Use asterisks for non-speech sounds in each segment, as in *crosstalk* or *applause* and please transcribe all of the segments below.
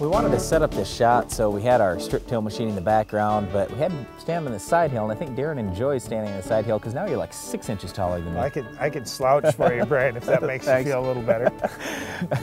We wanted to set up this shot, so we had our strip till machine in the background, but we had to stand on the side hill, and I think Darren enjoys standing on the side hill because now you're like six inches taller than me. I could, I could slouch for you, Brian, if that makes you feel a little better.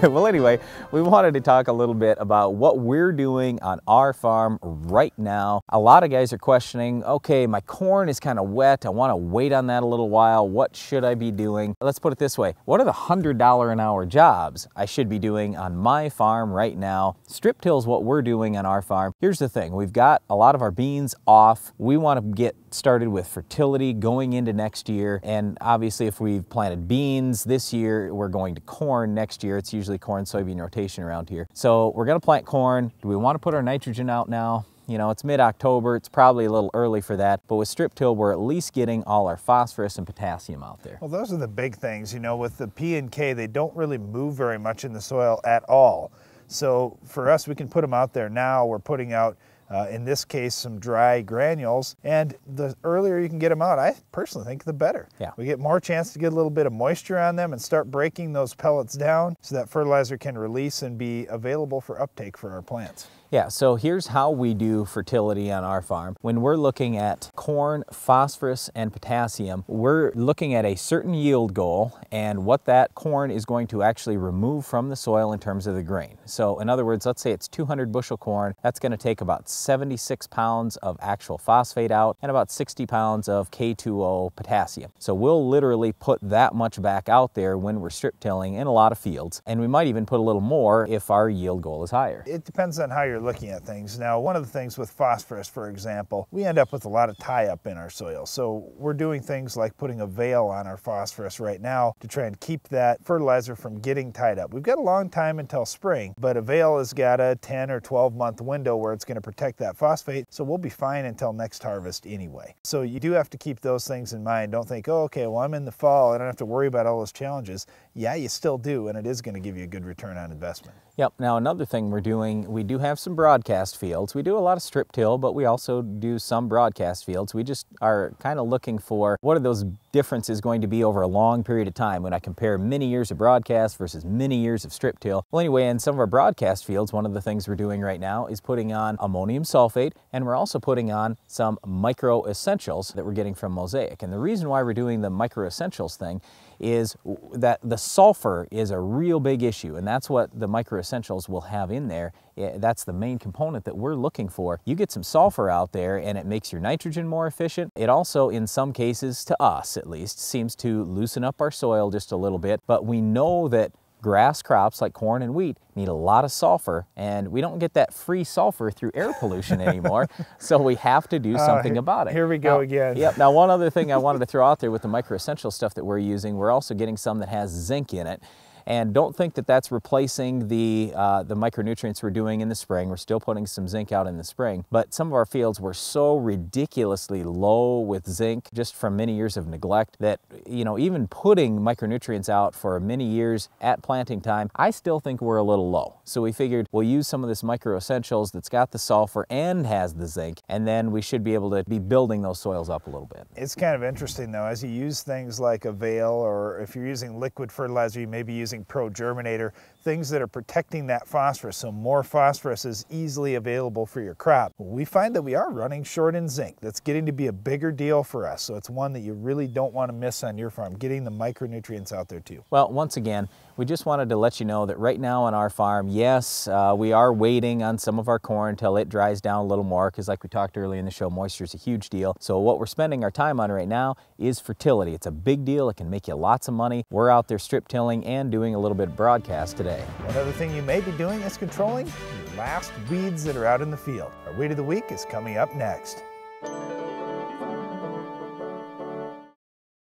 *laughs* well, anyway, we wanted to talk a little bit about what we're doing on our farm right now. A lot of guys are questioning, okay, my corn is kind of wet. I want to wait on that a little while. What should I be doing? Let's put it this way. What are the $100 an hour jobs I should be doing on my farm right now? Strip Chip till is what we're doing on our farm. Here's the thing, we've got a lot of our beans off. We want to get started with fertility going into next year. And obviously if we've planted beans this year, we're going to corn next year. It's usually corn soybean rotation around here. So we're going to plant corn. Do we want to put our nitrogen out now? You know, it's mid-October, it's probably a little early for that, but with strip till, we're at least getting all our phosphorus and potassium out there. Well, those are the big things, you know, with the P and K, they don't really move very much in the soil at all. So for us, we can put them out there now. We're putting out, uh, in this case, some dry granules. And the earlier you can get them out, I personally think the better. Yeah. We get more chance to get a little bit of moisture on them and start breaking those pellets down so that fertilizer can release and be available for uptake for our plants. Yeah, so here's how we do fertility on our farm. When we're looking at corn, phosphorus, and potassium, we're looking at a certain yield goal and what that corn is going to actually remove from the soil in terms of the grain. So in other words, let's say it's 200 bushel corn, that's gonna take about 76 pounds of actual phosphate out and about 60 pounds of K2O potassium. So we'll literally put that much back out there when we're strip tilling in a lot of fields. And we might even put a little more if our yield goal is higher. It depends on how you're looking at things. Now, one of the things with phosphorus, for example, we end up with a lot of tie-up in our soil. So we're doing things like putting a veil on our phosphorus right now to try and keep that fertilizer from getting tied up. We've got a long time until spring, but a veil has got a 10 or 12 month window where it's going to protect that phosphate. So we'll be fine until next harvest anyway. So you do have to keep those things in mind. Don't think, oh, okay, well, I'm in the fall. I don't have to worry about all those challenges. Yeah, you still do. And it is going to give you a good return on investment. Yep. Now, another thing we're doing, we do have some broadcast fields. We do a lot of strip till, but we also do some broadcast fields. We just are kind of looking for what are those differences going to be over a long period of time when I compare many years of broadcast versus many years of strip till. Well, anyway, in some of our broadcast fields, one of the things we're doing right now is putting on ammonium sulfate, and we're also putting on some micro essentials that we're getting from Mosaic. And the reason why we're doing the micro essentials thing is that the sulfur is a real big issue, and that's what the micro essentials will have in there that's the main component that we're looking for. You get some sulfur out there and it makes your nitrogen more efficient. It also, in some cases, to us at least, seems to loosen up our soil just a little bit, but we know that grass crops like corn and wheat need a lot of sulfur and we don't get that free sulfur through air pollution *laughs* anymore so we have to do uh, something uh, about it here we go now, again yep now one other thing i wanted to throw out there with the microessential stuff that we're using we're also getting some that has zinc in it and don't think that that's replacing the, uh, the micronutrients we're doing in the spring. We're still putting some zinc out in the spring, but some of our fields were so ridiculously low with zinc just from many years of neglect that, you know, even putting micronutrients out for many years at planting time, I still think we're a little low. So we figured we'll use some of this micro essentials that's got the sulfur and has the zinc, and then we should be able to be building those soils up a little bit. It's kind of interesting though, as you use things like a veil or if you're using liquid fertilizer, you may be using using Pro Germinator, things that are protecting that phosphorus so more phosphorus is easily available for your crop. We find that we are running short in zinc. That's getting to be a bigger deal for us. So it's one that you really don't want to miss on your farm, getting the micronutrients out there too. Well, once again, we just wanted to let you know that right now on our farm, yes, uh, we are waiting on some of our corn until it dries down a little more because like we talked earlier in the show, moisture is a huge deal. So what we're spending our time on right now is fertility. It's a big deal. It can make you lots of money. We're out there strip tilling and doing a little bit of broadcast today. Another thing you may be doing is controlling your last weeds that are out in the field. Our Weed of the Week is coming up next.